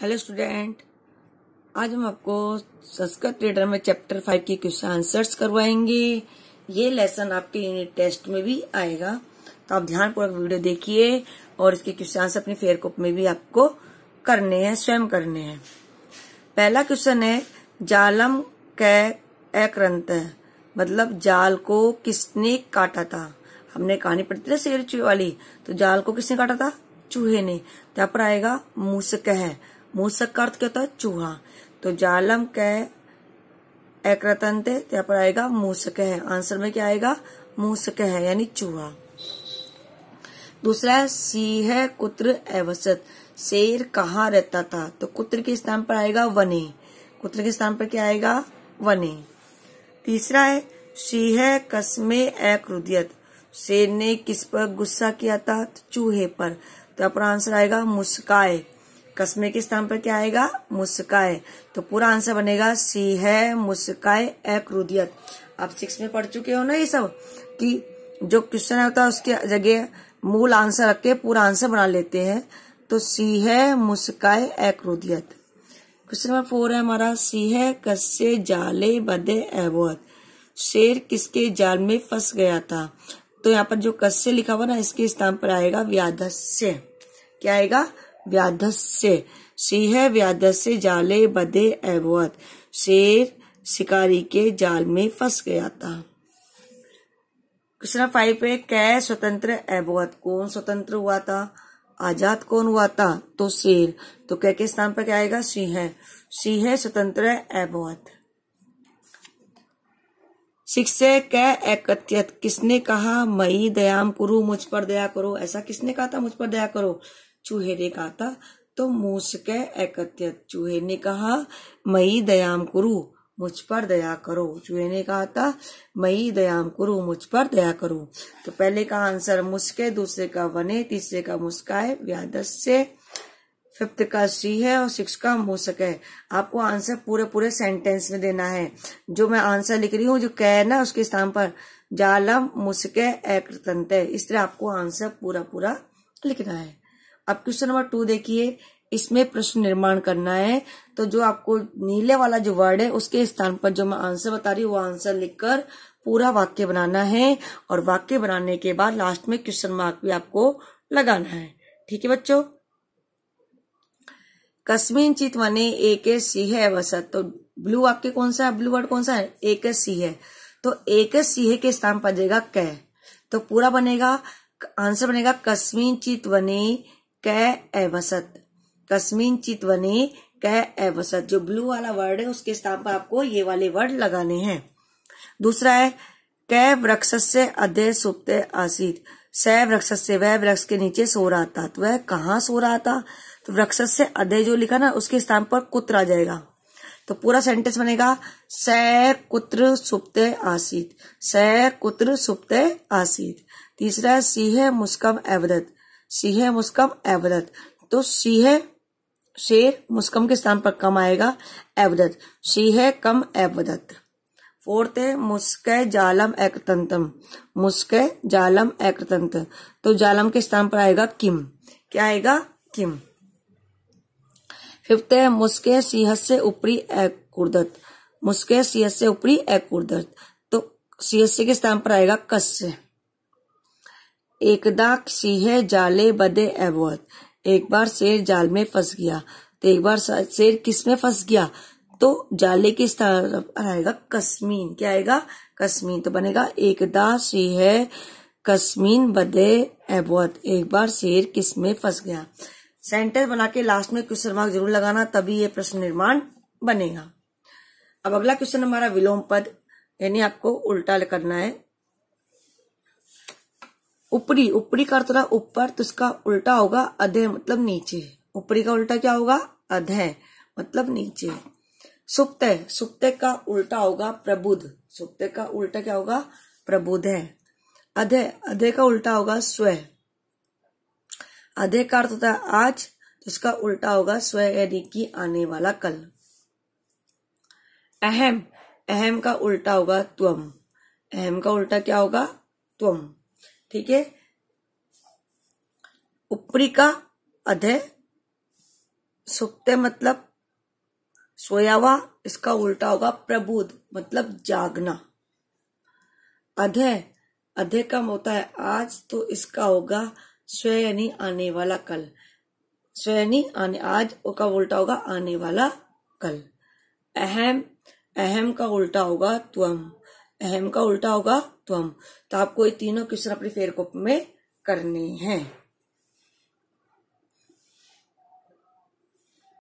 hello student आज हम आपको संस्कृत ट्रेडर में चैप्टर फाइव के क्वेश्चन आंसर्स करवाएंगे ये लेसन आपके यूनिट टेस्ट में भी आएगा तो आप ध्यान पूर्वक वीडियो देखिए और इसके क्वेश्चन आंसर अपनी फेयर कॉप में भी आपको करने हैं स्वयं करने हैं पहला क्वेश्चन है जालम कै अक्रंत मतलब जाल को किसने काटा था हमने कहानी पढ़ी थी शेर चूहे वाली तो जाल को किसने काटा था चूहे ने तो यहाँ पर आएगा मूसक है मूसक का अर्थ क्या होता है चूहा तो जालम कह एकरतंते यहाँ पर आएगा मूसक है आंसर में क्या आएगा मूसक है यानी चूहा दूसरा है कुत्र एवसत शेर कहाँ रहता था तो कुत्र के स्थान पर आएगा वने कुत्र के स्थान पर क्या आएगा वने तीसरा है है कसमे एक्रुदियत शेर ने किस पर गुस्सा किया था तो चूहे पर तो अपना आंसर आएगा मुस्काए कस्मे के स्थान पर क्या आएगा मुस्काए तो पूरा आंसर बनेगा सी है मुस्काए एक्रुदियत आप सिक्स में पढ़ चुके हो ना ये सब कि जो क्वेश्चन होता है उसके जगह मूल आंसर रख के पूरा आंसर बना लेते हैं तो सी है मुस्काए एक्रुदियत क्वेश्चन नंबर फोर है हमारा सी है कस्से जाले बदे एबोत शेर किसके जाल में फंस गया था तो यहाँ पर जो कस्य लिखा हुआ ना इसके स्थान पर आएगा व्याधस्य क्या आएगा व्याधस्य सिंह व्याधस्य जाले बदे अभवत शेर शिकारी के जाल में फंस गया था क्वेश्चन फाइव पे कै स्वतंत्र अभवत कौन स्वतंत्र हुआ था आजाद कौन हुआ था तो शेर तो कह के स्थान पर क्या आएगा सिंह सिंह स्वतंत्र अभवत शिक्षे कै एक किसने कहा मई दयाम करू मुझ पर दया करो ऐसा किसने कहा था मुझ पर दया करो चूहे ने कहा था तो के एकत्रित चूहे ने कहा मई दयाम करु मुझ पर दया करो चूहे ने कहा था मई दयाम करु मुझ पर दया करो तो पहले का आंसर मुस्के दूसरे का वने तीसरे का मुस्काए व्यादस्य फिफ्थ का सी है और सिक्स का मूसक है आपको आंसर पूरे पूरे सेंटेंस में देना है जो मैं आंसर लिख रही हूँ जो कह ना उसके स्थान पर जालम मुस्के एक इस तरह आपको आंसर पूरा पूरा लिखना है अब क्वेश्चन नंबर टू देखिए इसमें प्रश्न निर्माण करना है तो जो आपको नीले वाला जो वर्ड है उसके स्थान पर जो मैं आंसर बता रही हूँ वो आंसर लिखकर पूरा वाक्य बनाना है और वाक्य बनाने के बाद लास्ट में क्वेश्चन मार्क भी आपको लगाना है ठीक है बच्चों कश्मीन चित मने एक सी है वसत तो ब्लू वाक्य कौन सा है ब्लू वर्ड कौन सा है एक सी है तो एक सी है के स्थान पर जाएगा कै तो पूरा बनेगा आंसर बनेगा कश्मीन चित वने कह एवसत कस्मिनचित वने कै एवसत जो ब्लू वाला वर्ड है उसके स्थान पर आपको ये वाले वर्ड लगाने हैं दूसरा है कै वृक्ष से अधे सुप्त आसित सह वृक्ष से वह वृक्ष के नीचे सो रहा था तो वह कहाँ सो रहा था तो वृक्ष से अधे जो लिखा ना उसके स्थान पर कुत्र आ जाएगा तो पूरा सेंटेंस बनेगा सह कुत्र सुप्ते आसित सह कुत्र सुप्ते आसित तीसरा सिंह मुस्कम एवदत सीहे मुस्कम एवरत तो सीहे शेर मुस्कम के स्थान पर कम आएगा सी है कम एवरत फोर्थ है मुस्क जालम एकतंतम मुस्क जालम एकतंत तो जालम के स्थान पर आएगा किम क्या आएगा किम फिफ्थ है मुस्क सिंह से ऊपरी एकदत मुस्क सिंह से ऊपरी एकदत तो सिंह के स्थान पर आएगा कस एकदा सिंह जाले बदे एवत एक बार शेर जाल में फंस गया तो एक बार शेर किस में फंस गया तो जाले किस तरफ आएगा कश्मीन क्या आएगा कश्मीन तो बनेगा एकदा सिंह कश्मीन बदे एवोत एक बार शेर किस में फंस गया सेंटेंस बना के लास्ट में क्वेश्चन मार्क जरूर लगाना तभी ये प्रश्न निर्माण बनेगा अब अगला क्वेश्चन हमारा विलोम पद यानी आपको उल्टा करना है ऊपरी ऊपरी का अर्थ रहा ऊपर तो इसका उल्टा होगा अधे मतलब नीचे ऊपरी का उल्टा क्या होगा अधे मतलब नीचे सुप्त सुप्त का उल्टा होगा प्रबुद्ध सुप्त का उल्टा क्या होगा प्रबुद्ध है अधे अधे का उल्टा होगा स्व अधे का अर्थ होता है आज तो इसका उल्टा होगा स्व यानी कि आने वाला कल अहम अहम का उल्टा होगा त्वम अहम का उल्टा क्या होगा त्वम ठीक है ऊपरी का अधय सुप्ते मतलब सोयावा इसका उल्टा होगा प्रबुद्ध मतलब जागना अधय अधे का होता है आज तो इसका होगा स्वयनी आने वाला कल स्वयनी आने आज का उल्टा होगा आने वाला कल अहम अहम का उल्टा होगा त्वम अहम का उल्टा होगा तुम तो, तो आपको ये तीनों क्वेश्चन अपने फेयर कॉपी में करने हैं